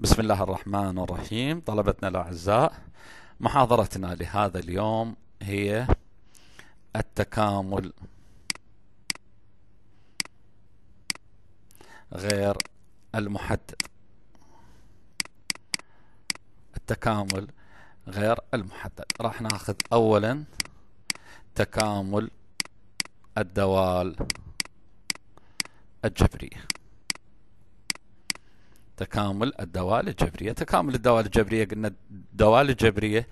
بسم الله الرحمن الرحيم طلبتنا الأعزاء محاضرتنا لهذا اليوم هي التكامل غير المحدد التكامل غير المحدد راح ناخذ أولا تكامل الدوال الجبريه تكامل الدوال الجبرية تكامل الدوال الجبرية قلنا الدوال الجبرية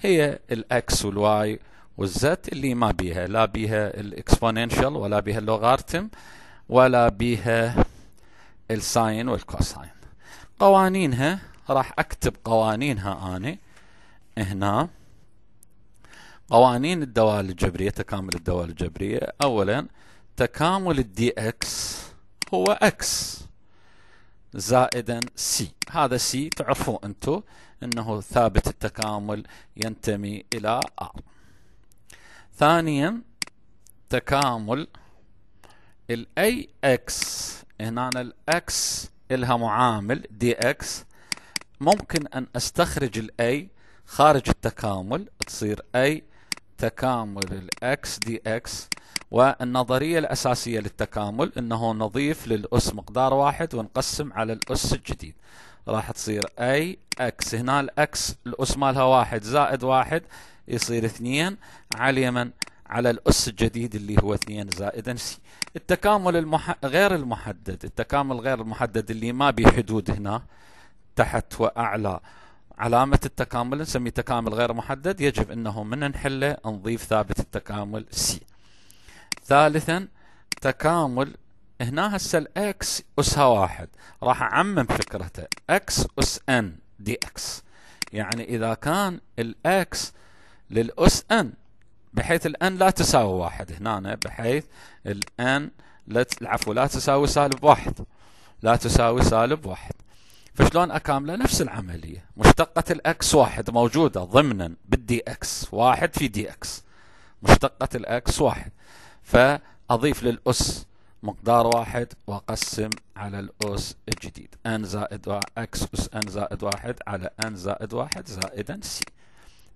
هي الاكس والواي والزت اللي ما بيها لا بيها الإكسبونينشال ولا بيها اللوغارتم ولا بيها الساين والكوساين قوانينها راح اكتب قوانينها انا هنا قوانين الدوال الجبرية تكامل الدوال الجبرية اولا تكامل الدي اكس هو اكس زائدا سي هذا سي تعرفوا انتو أنه ثابت التكامل ينتمي إلى ار ثانيا تكامل الاي اكس هنا الاكس الها معامل دي اكس ممكن ان استخرج الاي خارج التكامل تصير اي تكامل الاكس دي اكس والنظرية الأساسية للتكامل أنه نضيف للأس مقدار واحد ونقسم على الأس الجديد راح تصير أي أكس هنا الأكس الأس مالها واحد زائد واحد يصير اثنين على اليمن على الأس الجديد اللي هو اثنين زائد سي التكامل المح... غير المحدد التكامل غير المحدد اللي ما به حدود هنا تحت وأعلى علامة التكامل نسميه تكامل غير محدد يجب أنه من نحله نضيف ثابت التكامل سي ثالثا تكامل هنا هسه الاكس اسها واحد راح اعمم فكرته اكس اس ان دي اكس يعني اذا كان الاكس للاس ان بحيث الان لا تساوي واحد هنا بحيث الان لا العفو لا تساوي سالب واحد لا تساوي سالب واحد فشلون اكامله نفس العمليه مشتقه الاكس واحد موجوده ضمنا بالدي اكس واحد في دي اكس مشتقه الاكس واحد فأضيف للأس مقدار واحد وأقسم على الأس الجديد n زائد x أس n زائد واحد على n زائد واحد زائدا c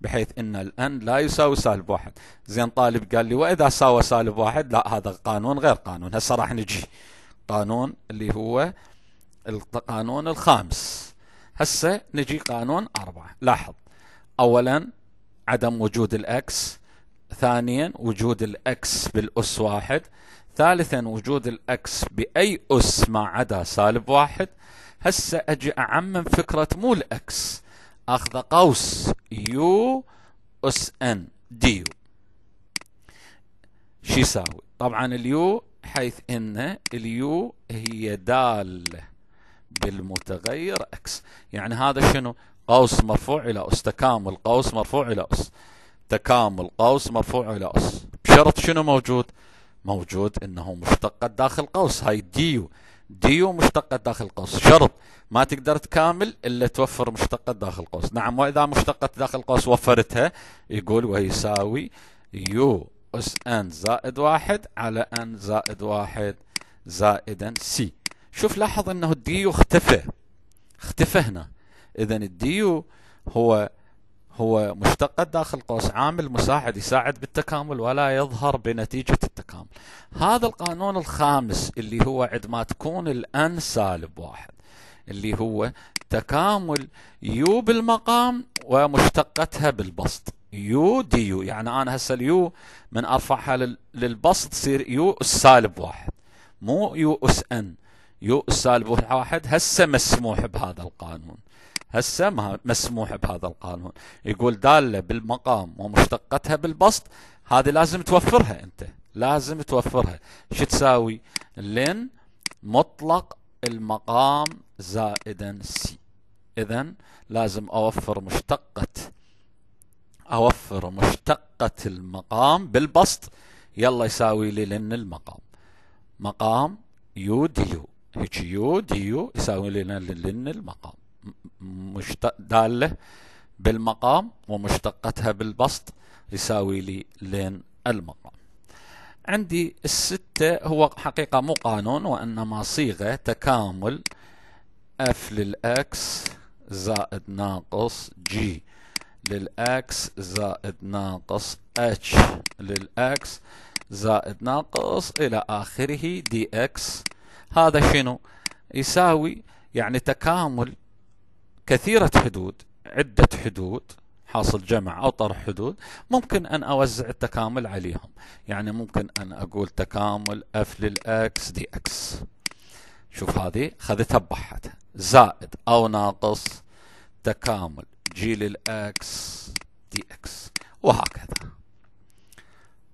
بحيث ان الان لا يساوي سالب واحد زين طالب قال لي واذا ساوى سالب واحد لا هذا قانون غير قانون هسه راح نجي قانون اللي هو القانون الخامس هسه نجي قانون أربعة لاحظ أولا عدم وجود الأكس ثانيا وجود الاكس بالاس واحد ثالثا وجود الاكس باي اس ما عدا سالب واحد هسه اجي اعمم فكره مو الاكس اخذ قوس يو اس ان دي يو شو يساوي طبعا اليو حيث ان اليو هي دال بالمتغير اكس يعني هذا شنو قوس مرفوع الى اس تكامل قوس مرفوع الى اس تكامل قوس مرفوع إلى أس بشرط شنو موجود موجود أنه مشتقة داخل قوس هاي ديو ديو مشتقة داخل قوس شرط ما تقدر تكامل إلا توفر مشتقة داخل قوس نعم وإذا مشتقة داخل قوس وفرتها يقول ويساوي يو أس أن زائد واحد على أن زائد واحد زائدا سي شوف لاحظ أنه الديو اختفى اختفى هنا إذا الديو هو هو مشتقة داخل قوس عامل مساعد يساعد بالتكامل ولا يظهر بنتيجة التكامل هذا القانون الخامس اللي هو عندما تكون الان سالب واحد اللي هو تكامل يو بالمقام ومشتقتها بالبسط يو دي يو يعني انا هسه اليو من ارفعها للبسط تصير يو السالب واحد مو يو اس ان يو السالب واحد هسه مسموح بهذا القانون هسه ما مسموح بهذا القانون يقول داله بالمقام ومشتقتها بالبسط هذه لازم توفرها انت لازم توفرها شو تساوي لن مطلق المقام زائدا سي اذا لازم اوفر مشتقه اوفر مشتقه المقام بالبسط يلا يساوي لي لن المقام مقام يو ديو هيك يو ديو يساوي لي لن المقام دالة بالمقام ومشتقتها بالبسط يساوي لي لين المقام عندي الستة هو حقيقة مو قانون وإنما صيغة تكامل اف للاكس زائد ناقص جي للاكس زائد ناقص اتش للاكس زائد ناقص الى اخره دي اكس هذا شنو يساوي يعني تكامل كثيرة حدود عدة حدود حاصل جمع أو طرح حدود ممكن أن أوزع التكامل عليهم يعني ممكن أن أقول تكامل F للأكس دي أكس شوف هذه خذتها ببحتها زائد أو ناقص تكامل G للأكس دي أكس وهكذا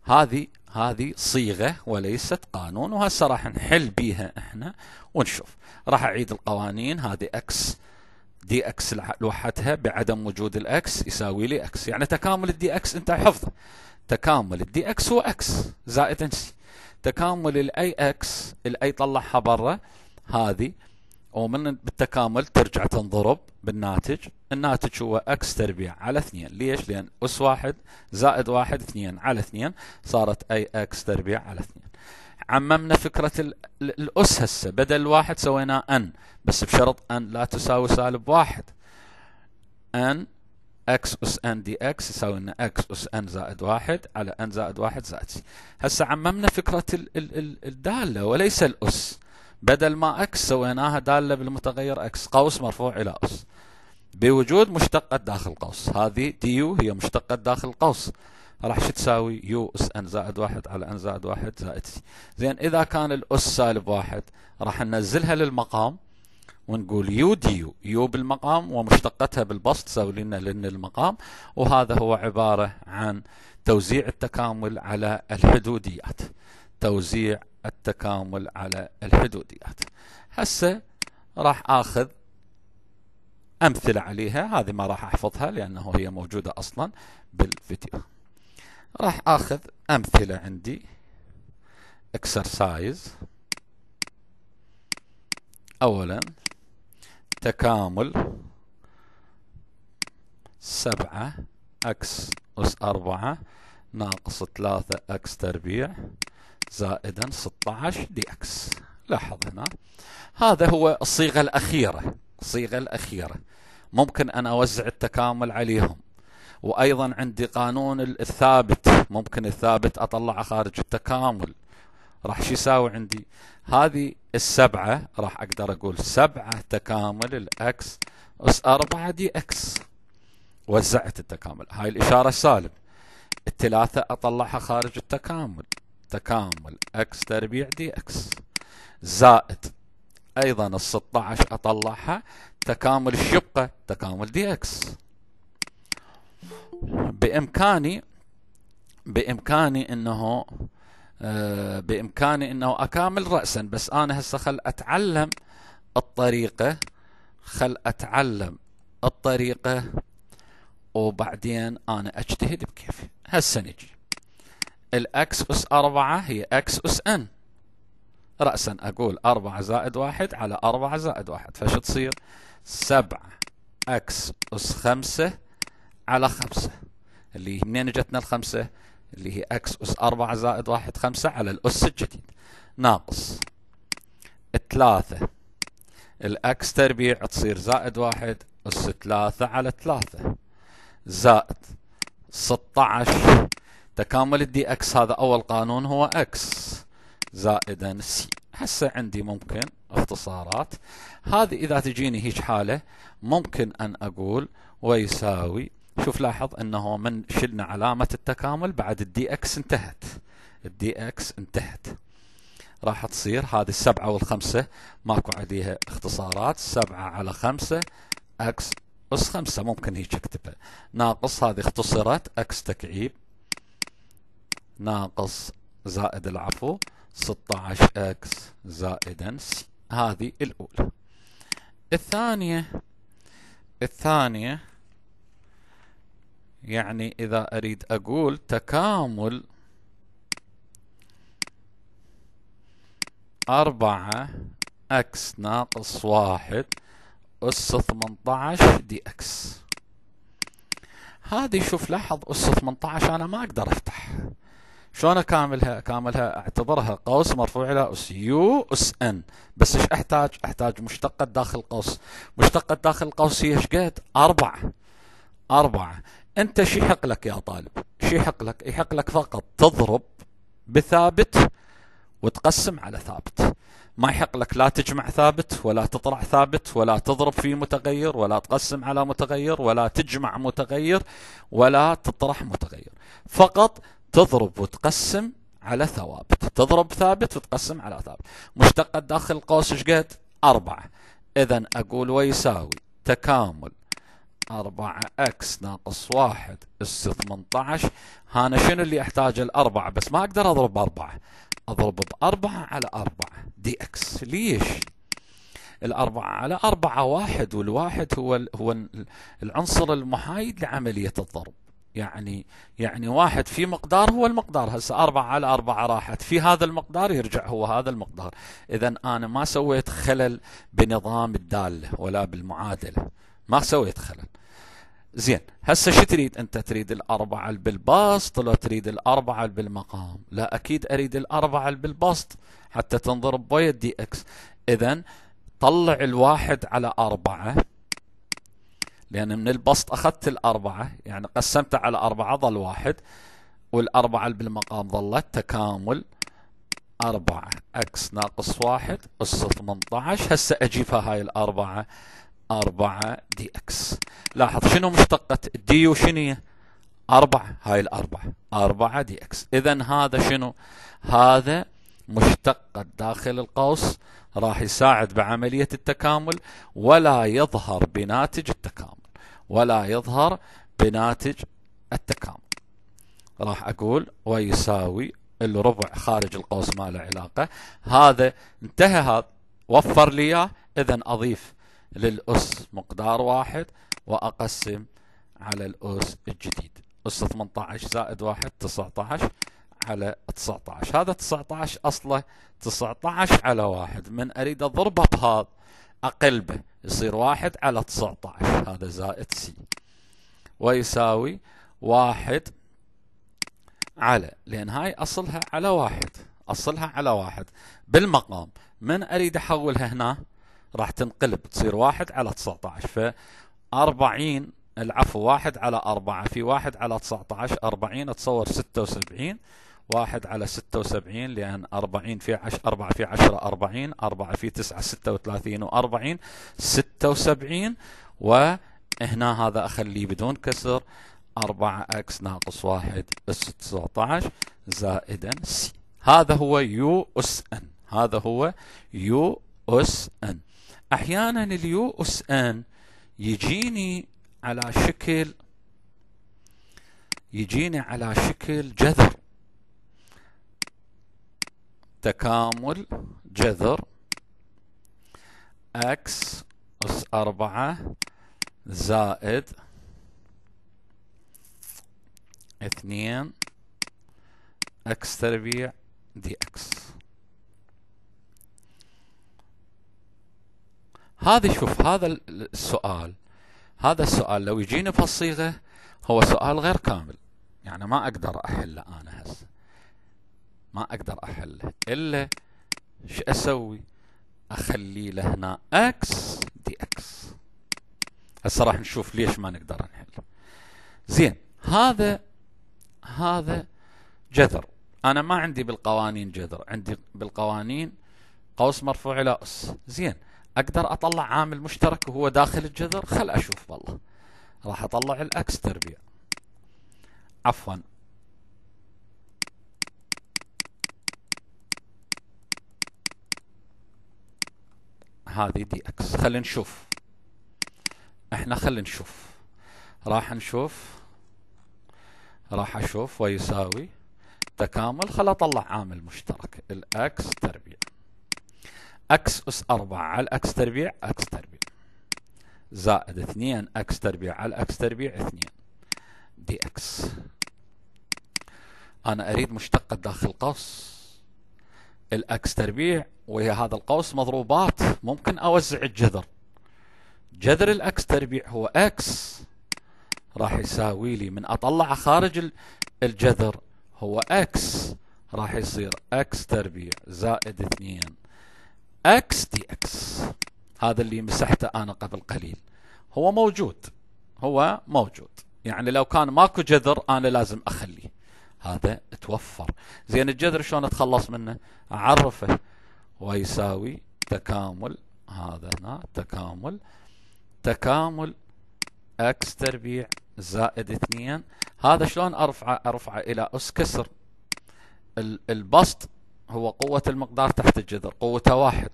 هذه هذه صيغة وليست قانون وهسه راح نحل بيها احنا ونشوف راح أعيد القوانين هذه أكس دي اكس لوحدها بعدم وجود الاكس يساوي لي اكس يعني تكامل الدي اكس انت حفظه تكامل الدي اكس هو اكس زائد انسي تكامل الاي اكس الاي طلعها برا هذه ومن بالتكامل ترجع تنضرب بالناتج الناتج هو اكس تربيع على اثنين ليش لان اس واحد زائد واحد اثنين على اثنين صارت اي اكس تربيع على اثنين عممنا فكرة الأس هسه بدل واحد سويناه أن بس بشرط أن لا تساوي سالب واحد أن X اس ان دي اكس يساوي لنا X اس ان زائد واحد على ان زائد واحد زائد سي هسه عممنا فكرة الدالة وليس الأس بدل ما X سويناها دالة بالمتغير X قوس مرفوع إلى أس بوجود مشتقة داخل قوس هذه ديو هي مشتقة داخل قوس راح شو تساوي يو اس ان زائد واحد على ان زائد واحد زائد سي زين اذا كان الاس سالب واحد راح ننزلها للمقام ونقول يو دي يو يو بالمقام ومشتقتها بالبسط تساوي لنا لن المقام وهذا هو عبارة عن توزيع التكامل على الحدوديات توزيع التكامل على الحدوديات هسه راح اخذ امثله عليها هذه ما راح احفظها لانه هي موجوده اصلا بالفيديو راح اخذ امثله عندي اكسرسايز اولا تكامل سبعة اكس اس اربعة ناقص ثلاثة اكس تربيع زائدا 16 دي اكس لاحظ هنا هذا هو الصيغة الاخيرة الصيغة الاخيرة ممكن ان اوزع التكامل عليهم وايضا عندي قانون الثابت ممكن الثابت اطلعه خارج التكامل راح شو يساوي عندي هذه السبعة راح اقدر اقول سبعة تكامل الاكس اس أربعة دي اكس وزعت التكامل هاي الاشارة السالب الثلاثة اطلعها خارج التكامل تكامل اكس تربيع دي اكس زائد ايضا ال 16 اطلعها تكامل الشقة تكامل دي اكس بامكاني بامكاني انه آه، بامكاني انه اكامل راسا بس انا هسه خل اتعلم الطريقه خل اتعلم الطريقه وبعدين انا اجتهد بكيفي هسه نجي الاكس اس أربعة هي اكس اس ان رأسا أقول أربعة زائد واحد على أربعة زائد واحد فشو تصير سبعة اكس اس خمسة على خمسة اللي منين جتنا الخمسة اللي هي اكس اس أربعة زائد واحد خمسة على الأس الجديد ناقص ثلاثة الأكس تربيع تصير زائد واحد أس ثلاثة على ثلاثة زائد 16 تكامل الدي اكس هذا أول قانون هو اكس زائدا سي هسه عندي ممكن اختصارات هذه إذا تجيني هيج حالة ممكن أن أقول ويساوي شوف لاحظ انه من شلنا علامة التكامل بعد الدي اكس انتهت الدي اكس انتهت راح تصير هذه السبعة والخمسة ماكو عليها اختصارات سبعة على خمسة اكس اس خمسة ممكن هيك اكتبها ناقص هذه اختصرت اكس تكعيب ناقص زائد العفو 16 اكس زائدا هذه الاولى الثانية الثانية يعني إذا أريد أقول تكامل أربعة أكس ناقص واحد أس 18 دي أكس هذه شوف لاحظ أس 18 أنا ما أقدر أفتح شلون أكاملها؟ أكاملها أعتبرها قوس مرفوع إلى أس يو أس إن بس إيش أحتاج؟ أحتاج مشتقة داخل قوس مشتقة داخل قوس هي إيش قد؟ أربعة أربعة انت شي حق لك يا طالب شي حق لك يحق لك فقط تضرب بثابت وتقسم على ثابت ما يحق لك لا تجمع ثابت ولا تطرح ثابت ولا تضرب في متغير ولا تقسم على متغير ولا تجمع متغير ولا تطرح متغير فقط تضرب وتقسم على ثوابت تضرب ثابت وتقسم على ثابت مشتقة داخل القوس ايش قد أربعة إذا أقول ويساوي تكامل 4 اكس ناقص 1 اس 18 هانا شنو اللي احتاجه الاربعه بس ما اقدر اضرب أربعة اضرب باربعه على اربعه دي اكس ليش؟ الأربعة على أربعة واحد والواحد هو هو العنصر المحايد لعملية الضرب يعني يعني واحد في مقدار هو المقدار هسه أربعة على أربعة راحت في هذا المقدار يرجع هو هذا المقدار إذا أنا ما سويت خلل بنظام الدالة ولا بالمعادلة ما سويت خلل زين هسه شو تريد انت تريد الاربعه بالباسط ولا تريد الاربعه بالمقام لا اكيد اريد الاربعه بالباسط حتى تنضرب بوية دي اكس اذا طلع الواحد على أربعة لأن من البسط أخذت الأربعة يعني قسمته على أربعة ظل واحد والأربعة بالمقام ظلت تكامل أربعة أكس ناقص واحد أس 18 هسه أجيبها هاي الأربعة 4 دي اكس لاحظ شنو مشتقة الدي وشنو هي؟ 4 هاي الأربعة 4 دي اكس إذا هذا شنو؟ هذا مشتقة داخل القوس راح يساعد بعملية التكامل ولا يظهر بناتج التكامل ولا يظهر بناتج التكامل راح أقول ويساوي الربع خارج القوس ما له علاقة هذا انتهى هذا وفر لي إياه إذا أضيف للأس مقدار واحد وأقسم على الأس الجديد أس 18 زائد واحد 19 على 19 هذا 19 أصله 19 على واحد من أريد أضربه بهذا أقلبه يصير واحد على 19 هذا زائد سي ويساوي واحد على لأن هاي أصلها على واحد أصلها على واحد بالمقام من أريد أحولها هنا راح تنقلب تصير واحد على 19 ف 40 العفو واحد على أربعة في واحد على 19 40 تصور 76 واحد على 76 لأن 40 في 10 4 في 10 40 4 في 9 36 و40 76 وهنا هذا أخليه بدون كسر 4 اكس ناقص 1 اس 19 زائدا سي هذا هو يو اس ان هذا هو يو اس ان احيانا اليوس ان يجيني على شكل يجيني على شكل جذر تكامل جذر اكس اس أربعة زائد اثنين اكس تربيع دي اكس هذا شوف هذا السؤال هذا السؤال لو يجيني بهالصيغه هو سؤال غير كامل يعني ما اقدر احله انا هسه ما اقدر احله الا شو اسوي اخلي له هنا اكس دي اكس هسه راح نشوف ليش ما نقدر نحل زين هذا هذا جذر انا ما عندي بالقوانين جذر عندي بالقوانين قوس مرفوع الى اس زين اقدر اطلع عامل مشترك وهو داخل الجذر خل اشوف والله راح اطلع الاكس تربيع عفوا هذه دي اكس خلينا نشوف احنا خلينا نشوف راح نشوف راح اشوف ويساوي تكامل خل اطلع عامل مشترك الاكس تربيع اكس اس 4 على الاكس تربيع اكس تربيع زائد 2 اكس تربيع على الاكس تربيع 2 دي اكس انا اريد مشتقة داخل قوس الاكس تربيع وهي هذا القوس مضروبات ممكن اوزع الجذر جذر الاكس تربيع هو اكس راح يساوي لي من اطلع خارج الجذر هو اكس راح يصير اكس تربيع زائد 2 اكس دي اكس هذا اللي مسحته انا قبل قليل هو موجود هو موجود يعني لو كان ماكو جذر انا لازم اخليه هذا توفر زين الجذر شلون اتخلص منه اعرفه ويساوي تكامل هذا هنا تكامل تكامل اكس تربيع زائد اثنين هذا شلون ارفعه ارفعه الى اس كسر البسط هو قوة المقدار تحت الجذر قوته واحد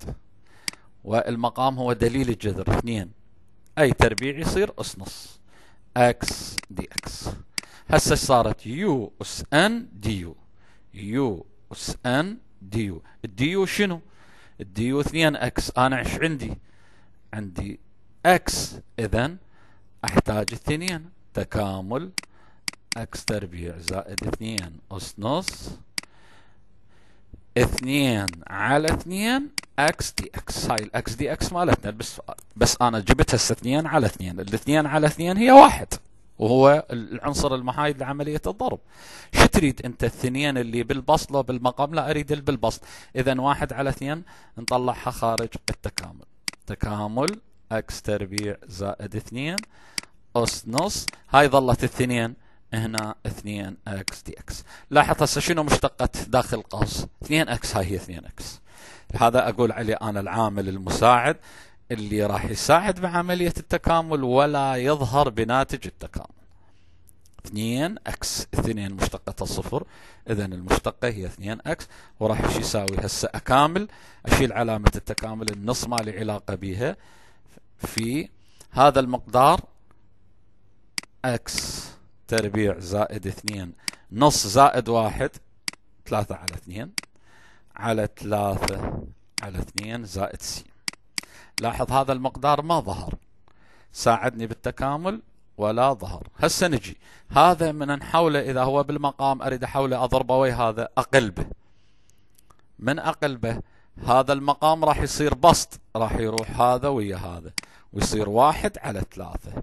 والمقام هو دليل الجذر اثنين اي تربيع يصير اس نص اكس دي اكس هسه صارت يو اس ان دي يو يو اس ان دي يو الدي يو شنو الدي يو 2 اكس انا ايش عندي عندي اكس اذا احتاج اثنين تكامل اكس تربيع زائد اثنين اس نص 2 على 2 اكس دي اكس هاي الاكس دي اكس مالتنا بس بس انا جبت هسه 2 على 2 الاثنين على 2 هي واحد وهو العنصر المحايد لعمليه الضرب شو تريد انت الثنين اللي بالبسطه بالمقام لا اريد اللي بالبسط اذا واحد على 2 نطلعها خارج التكامل تكامل اكس تربيع زائد 2 اس نص هاي ظلت الثنين هنا 2 اكس دي اكس لاحظ هسه شنو مشتقة داخل القوس 2 اكس هاي هي 2 اكس هذا اقول عليه انا العامل المساعد اللي راح يساعد بعملية التكامل ولا يظهر بناتج التكامل 2 اكس 2 مشتقة الصفر اذا المشتقة هي 2 اكس وراح ايش يساوي هسه اكامل اشيل علامة التكامل النص ما لي علاقة بيها في هذا المقدار اكس تربيع زائد اثنين نص زائد واحد ثلاثة على اثنين على ثلاثة على اثنين زائد س لاحظ هذا المقدار ما ظهر ساعدني بالتكامل ولا ظهر هسه نجي هذا من نحوله إذا هو بالمقام أريد أحوله أضربه وي هذا أقلبه من أقلبه هذا المقام راح يصير بسط راح يروح هذا ويا هذا ويصير واحد على ثلاثة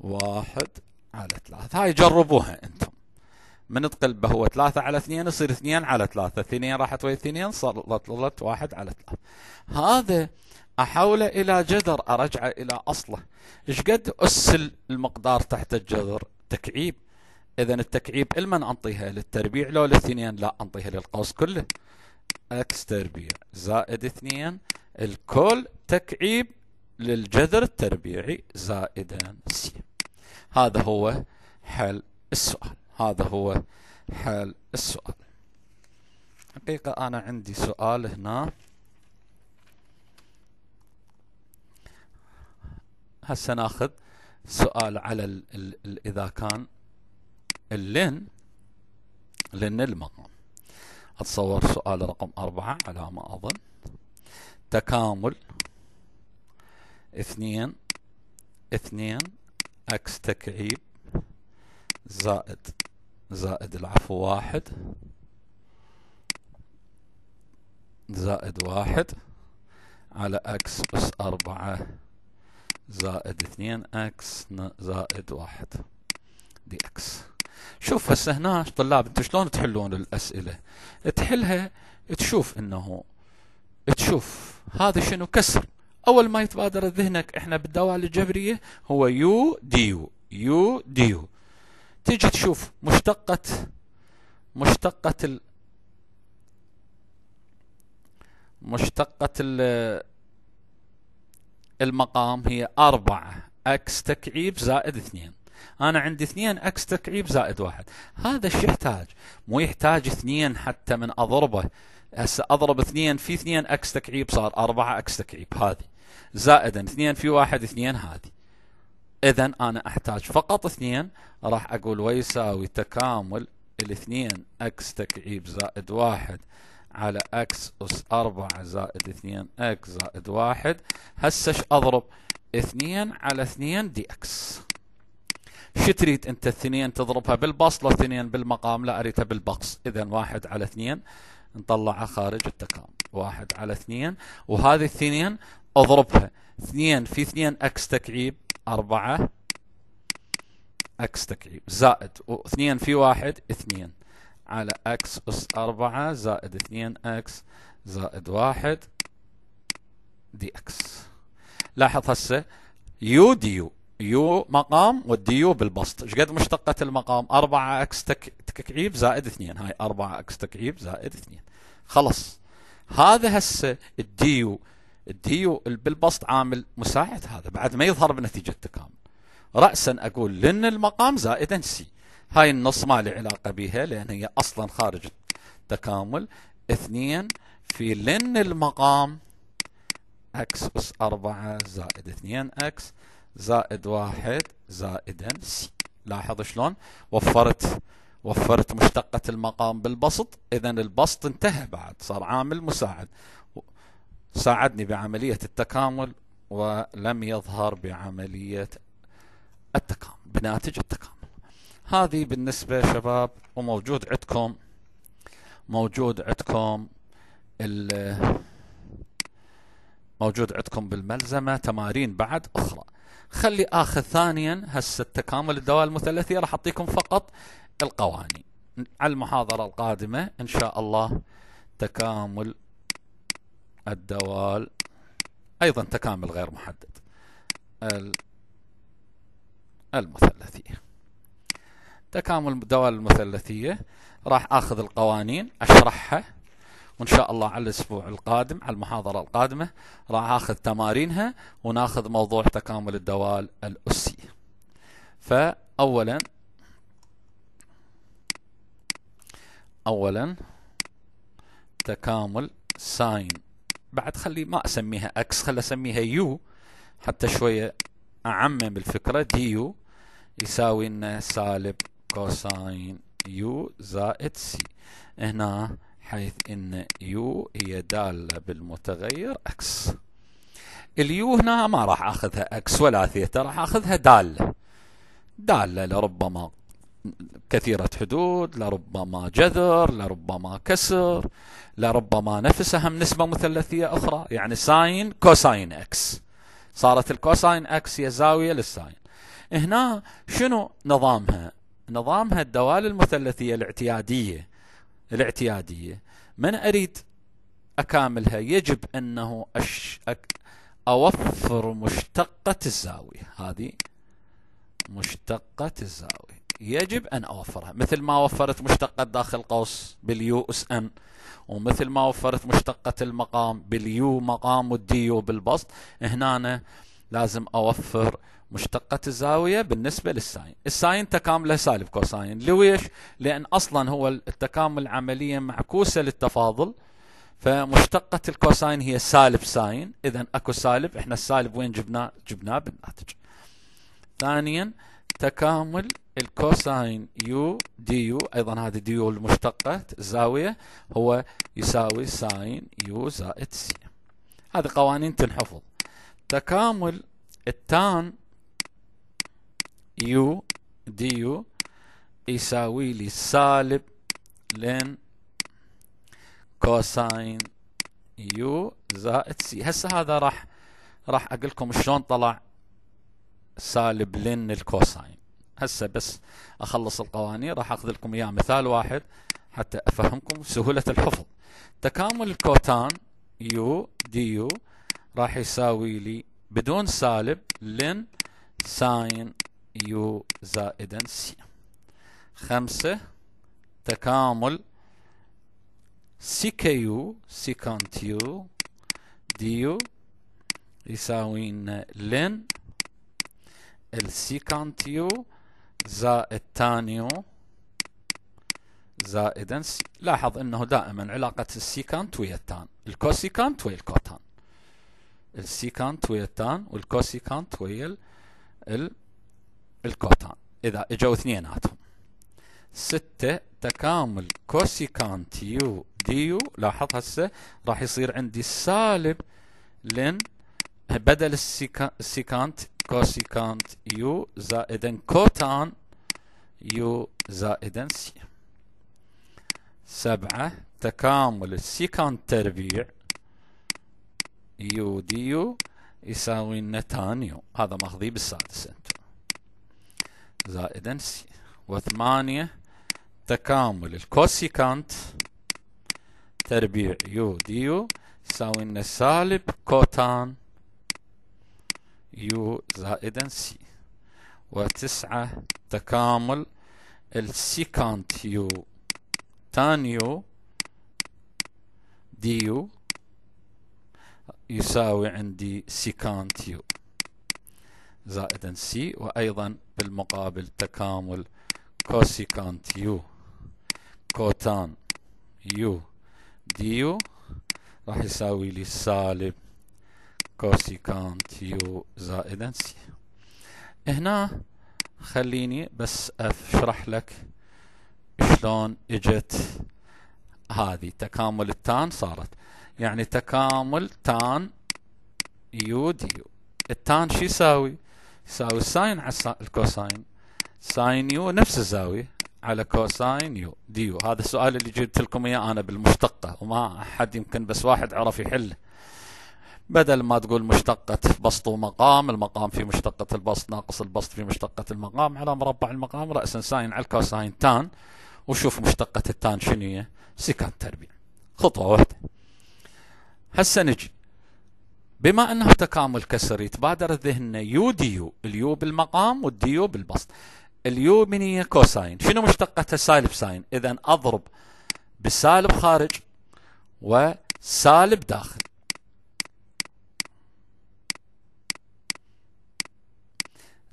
واحد على ثلاثة هاي جربوها انتم من تقلبه هو ثلاثة على اثنين يصير اثنين على ثلاثة اثنين راحت ويا اثنين صارت واحد على ثلاثة هذا احوله الى جذر ارجعه الى اصله ايش قد اس المقدار تحت الجذر تكعيب اذا التكعيب لمن انطيها للتربيع لو للثنين لا انطيها للقوس كله اكس تربيع زائد اثنين الكل تكعيب للجذر التربيعي زائدا سين هذا هو حل السؤال هذا هو حل السؤال حقيقة أنا عندي سؤال هنا هسه ناخذ سؤال على الـ الـ الـ إذا كان اللين لن المقام أتصور سؤال رقم أربعة على ما أظن تكامل اثنين اثنين اكس تكعيب زائد زائد العفو واحد زائد واحد على اكس اس أربعة زائد اثنين اكس زائد واحد دي اكس شوف هسه هنا طلاب انتم شلون تحلون الاسئله تحلها تشوف انه تشوف هذا شنو كسر اول ما يتبادر ذهنك احنا بالدوال الجبريه هو يو ديو يو ديو تيجي تشوف مشتقه مشتقه ال مشتقه ال المقام هي أربعة اكس تكعيب زائد اثنين أنا عندي اثنين اكس تكعيب زائد واحد هذا ايش يحتاج مو يحتاج اثنين حتى من أضربه هسه أضرب اثنين في اثنين اكس تكعيب صار أربعة اكس تكعيب هذه زائدا اثنين في واحد اثنين هذه اذا انا احتاج فقط اثنين راح اقول ويساوي تكامل الاثنين اكس تكعيب زائد واحد على اكس اس أربعة زائد اثنين اكس زائد واحد هسه اضرب اثنين على اثنين دي اكس شو تريد انت اثنين تضربها لو اثنين بالمقام لا اريدها بالبقص اذا واحد على اثنين نطلعها خارج التكامل واحد على اثنين وهذه الاثنين اضربها اثنين في اثنين اكس تكعيب أربعة اكس تكعيب زائد واثنين في واحد اثنين على اكس اس أربعة زائد اثنين اكس زائد واحد دي اكس لاحظ هسه يو دي يو يو مقام والديو بالبسط ايش قد مشتقة المقام 4 اكس تكعيب زائد 2 هاي 4 اكس تكعيب زائد 2 خلص هذا هسه الديو الديو بالبسط عامل مساعد هذا بعد ما يظهر بنتيجه التكامل رأسا أقول لن المقام زائدا سي هاي النص ما لي علاقة بها لأن هي أصلا خارج التكامل اثنين في لن المقام اكس أس أربعة زائد اثنين اكس زائد واحد زائدا سي لاحظ شلون وفرت وفرت مشتقة المقام بالبسط إذا البسط انتهى بعد صار عامل مساعد ساعدني بعملية التكامل ولم يظهر بعملية التكامل بناتج التكامل هذه بالنسبة شباب وموجود عندكم موجود عندكم موجود عندكم بالملزمة تمارين بعد أخرى خلي آخذ ثانيا هسه التكامل الدوال المثلثية راح أعطيكم فقط القوانين على المحاضرة القادمة إن شاء الله تكامل الدوال أيضا تكامل غير محدد المثلثية تكامل الدوال المثلثية راح أخذ القوانين أشرحها وإن شاء الله على الأسبوع القادم على المحاضرة القادمة راح أخذ تمارينها وناخذ موضوع تكامل الدوال الأسي فأولا أولا تكامل ساين بعد خلي ما اسميها اكس خلي اسميها يو حتى شويه اعمم الفكره دي يو يساوي لنا سالب كوساين يو زائد سي هنا حيث ان يو هي داله بالمتغير اكس اليو هنا ما راح اخذها اكس ولا ثيتا راح اخذها داله داله لربما كثيرة حدود لربما جذر لربما كسر لربما نفسها هم نسبة مثلثية أخرى يعني ساين كوساين اكس صارت الكوساين اكس هي زاوية للساين هنا شنو نظامها نظامها الدوال المثلثية الاعتيادية الاعتيادية من أريد أكاملها يجب أنه أش أك أوفر مشتقة الزاوية هذه مشتقة الزاوية يجب أن أوفرها مثل ما وفرت مشتقة داخل قوس باليو اس ان ومثل ما وفرت مشتقة المقام باليو مقام والديو بالبسط هنا أنا لازم أوفر مشتقة الزاوية بالنسبة للساين الساين تكامله سالب كوساين لويش؟ لأن أصلا هو التكامل عملية معكوسة للتفاضل فمشتقة الكوساين هي سالب ساين إذا أكو سالب إحنا السالب وين جبناه؟ جبناه بالناتج ثانيا تكامل الكوساين يو دي يو ايضا هذه دي يو المشتقه الزاويه هو يساوي ساين يو زائد سي هذه قوانين تنحفظ تكامل التان يو دي يو يساوي لي سالب لين كوساين يو زائد سي هسه هذا راح راح اقول لكم شلون طلع سالب لين الكوساين هسه بس اخلص القوانين راح اخذ لكم اياه مثال واحد حتى افهمكم سهوله الحفظ تكامل الكوتان يو دي يو راح يساوي لي بدون سالب لن ساين يو زائدا سي خمسة تكامل سيكيو سيكانت يو يو يساوي لن لن السيكانت يو زائد تانيو زائد سي لاحظ انه دائما علاقة السيكانت ويا التان الكوسيكانت ويا الكوتان السيكانت ويا التان والكوسيكانت ويا ال... ال... الكوتان اذا اجوا اثنيناتهم ستة تكامل كوسيكانت يو ديو لاحظ هسه راح يصير عندي سالب لن بدل السيكانت كوسيكانت يو زائدا كوتان يو زائدا سي سبعة تكامل السيكانت تربيع يو دي يو يساوي نتانيو هذا ماخذي بالسادس انتو زائدا سي وثمانية تكامل الكوسيكانت تربيع يو دي يو يساوي سالب كوتان يو زائدا سي وتسعة تكامل السيكانت يو تان يو دي يو يساوي عندي سيكانت يو زائدا سي وأيضا بالمقابل تكامل كوسيكانت يو كوتان يو دي يو راح يساوي لي سالب كوسيكان تيو زائدا سي هنا خليني بس اشرح لك شلون اجت هذه تكامل التان صارت يعني تكامل تان يو ديو التان شو يساوي؟ يساوي ساين على الكوساين ساين يو نفس الزاوية على كوساين يو ديو هذا السؤال اللي جبت لكم اياه انا بالمشتقة وما حد يمكن بس واحد عرف يحله بدل ما تقول مشتقة بسط ومقام المقام في مشتقة البسط ناقص البسط في مشتقة المقام على مربع المقام رأسا ساين على الكوساين تان وشوف مشتقة التان شنو هي سكانت تربيع خطوة واحدة هسه نجي بما انه تكامل كسري تبادر ذهننا يو ديو اليو بالمقام والديو بالبسط اليو من هي كوساين شنو مشتقتها سالب ساين اذا اضرب بسالب خارج وسالب داخل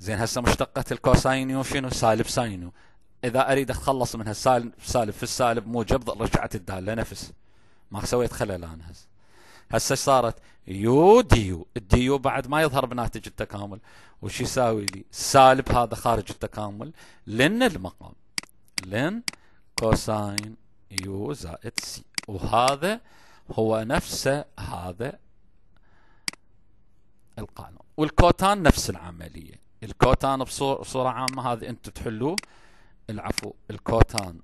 زين هسه مشتقة الكوساين يو شنو سالب ساين يو. اذا اريد اتخلص من هالسالب سالب في السالب موجب رجعت الداله نفس ما سويت خلل انا هسه هسه صارت يو ديو الديو بعد ما يظهر بناتج التكامل وش يساوي لي سالب هذا خارج التكامل لن المقام لن كوساين يو زائد سي وهذا هو نفسه هذا القانون والكوتان نفس العملية الكوتان بصورة عامة هذا انتم تحلوه العفو الكوتان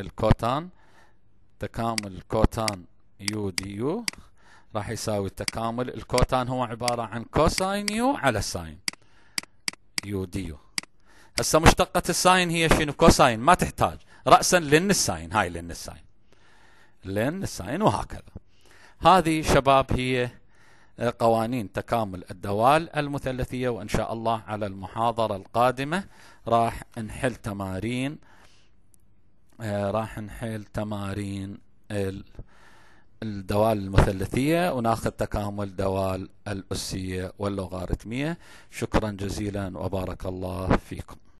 الكوتان تكامل الكوتان يو دي يو راح يساوي تكامل الكوتان هو عبارة عن كوساين يو على ساين يو دي يو هسه مشتقة الساين هي شنو كوساين ما تحتاج رأسا لن الساين هاي لن الساين لن الساين وهكذا هذه شباب هي قوانين تكامل الدوال المثلثية وإن شاء الله على المحاضرة القادمة راح نحل تمارين آه، راح نحل تمارين الدوال المثلثية وناخذ تكامل دوال الأسية واللوغاريتمية شكرا جزيلا وبارك الله فيكم